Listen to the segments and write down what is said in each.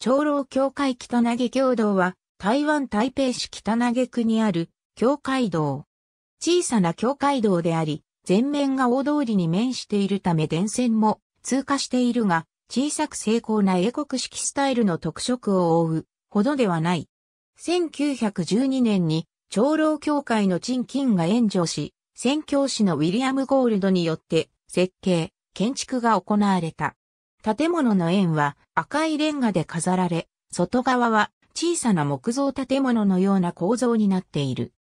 長老教会北投教堂は、台湾台北市北投区にある、教会堂。小さな教会堂であり、全面が大通りに面しているため電線も通過しているが、小さく精巧な英国式スタイルの特色を覆うほどではない。1912年に長老教会の賃金が援助し、宣教師のウィリアム・ゴールドによって設計、建築が行われた。建物の円は赤いレンガで飾られ、外側は小さな木造建物のような構造になっている。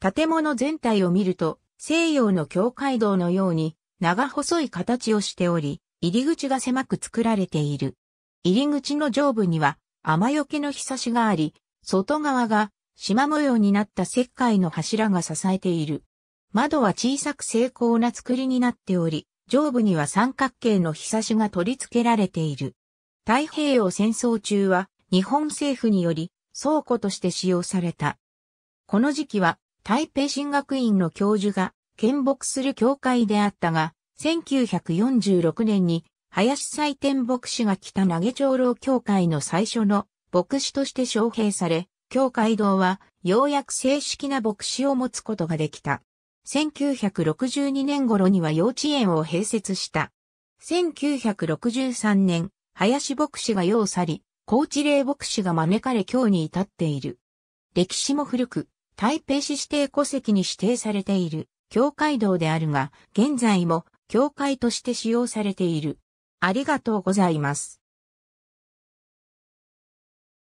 建物全体を見ると、西洋の教会堂のように長細い形をしており、入り口が狭く作られている。入り口の上部には雨よけのひさしがあり、外側が縞模様になった石灰の柱が支えている。窓は小さく精巧な作りになっており、上部には三角形の日差しが取り付けられている。太平洋戦争中は日本政府により倉庫として使用された。この時期は台北神学院の教授が見牧する教会であったが、1946年に林祭典牧師が来た投げ長老教会の最初の牧師として招聘され、教会堂はようやく正式な牧師を持つことができた。1962年頃には幼稚園を併設した。1963年、林牧師が世を去り、高知霊牧師が招かれ今日に至っている。歴史も古く、台北市指定戸籍に指定されている、教会堂であるが、現在も、教会として使用されている。ありがとうございます。